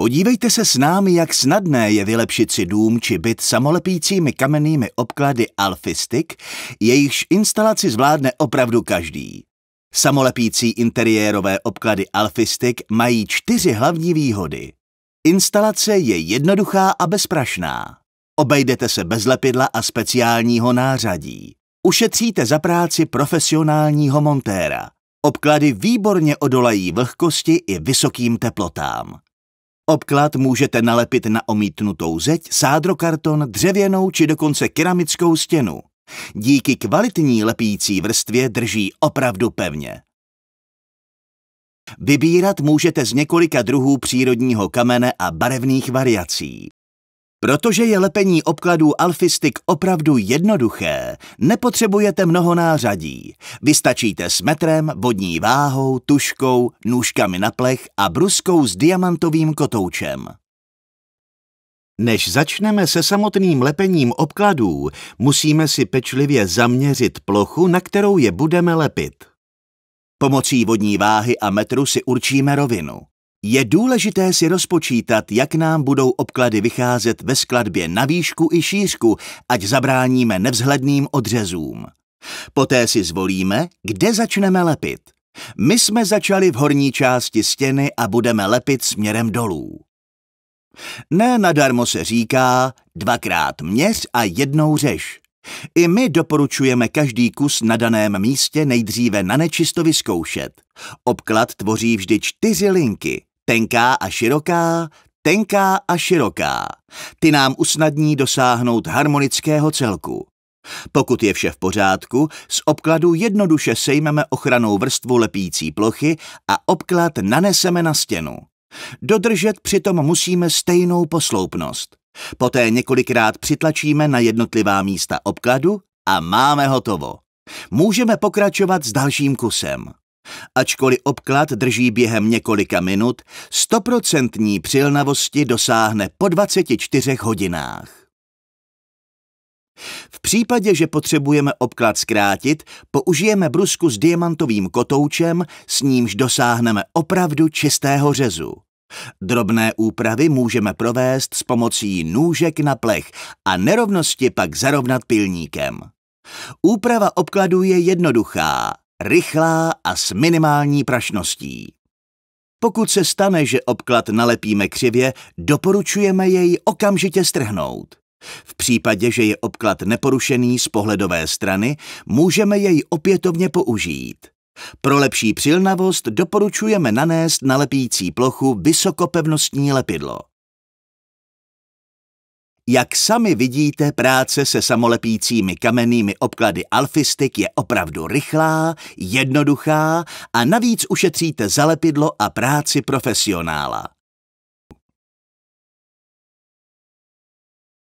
Podívejte se s námi, jak snadné je vylepšit si dům či byt samolepícími kamennými obklady Alfistik. jejichž instalaci zvládne opravdu každý. Samolepící interiérové obklady Alfistik mají čtyři hlavní výhody. Instalace je jednoduchá a bezprašná. Obejdete se bez lepidla a speciálního nářadí. Ušetříte za práci profesionálního montéra. Obklady výborně odolají vlhkosti i vysokým teplotám. Obklad můžete nalepit na omítnutou zeď, sádrokarton, dřevěnou či dokonce keramickou stěnu. Díky kvalitní lepící vrstvě drží opravdu pevně. Vybírat můžete z několika druhů přírodního kamene a barevných variací. Protože je lepení obkladů Alfistik opravdu jednoduché, nepotřebujete mnoho nářadí. Vystačíte s metrem, vodní váhou, tuškou, nůžkami na plech a bruskou s diamantovým kotoučem. Než začneme se samotným lepením obkladů, musíme si pečlivě zaměřit plochu, na kterou je budeme lepit. Pomocí vodní váhy a metru si určíme rovinu. Je důležité si rozpočítat, jak nám budou obklady vycházet ve skladbě na výšku i šířku, ať zabráníme nevzhledným odřezům. Poté si zvolíme, kde začneme lepit. My jsme začali v horní části stěny a budeme lepit směrem dolů. Ne nadarmo se říká dvakrát měř a jednou řeš. I my doporučujeme každý kus na daném místě nejdříve na nečisto vyzkoušet. Obklad tvoří vždy čtyři linky, tenká a široká, tenká a široká. Ty nám usnadní dosáhnout harmonického celku. Pokud je vše v pořádku, z obkladu jednoduše sejmeme ochranou vrstvu lepící plochy a obklad naneseme na stěnu. Dodržet přitom musíme stejnou posloupnost. Poté několikrát přitlačíme na jednotlivá místa obkladu a máme hotovo. Můžeme pokračovat s dalším kusem. Ačkoliv obklad drží během několika minut, stoprocentní přilnavosti dosáhne po 24 hodinách. V případě, že potřebujeme obklad zkrátit, použijeme brusku s diamantovým kotoučem, s nímž dosáhneme opravdu čistého řezu. Drobné úpravy můžeme provést s pomocí nůžek na plech a nerovnosti pak zarovnat pilníkem. Úprava obkladu je jednoduchá, rychlá a s minimální prašností. Pokud se stane, že obklad nalepíme křivě, doporučujeme jej okamžitě strhnout. V případě, že je obklad neporušený z pohledové strany, můžeme jej opětovně použít. Pro lepší přilnavost doporučujeme nanést na lepící plochu vysokopevnostní lepidlo. Jak sami vidíte, práce se samolepícími kamennými obklady Alfistik je opravdu rychlá, jednoduchá a navíc ušetříte zalepidlo a práci profesionála.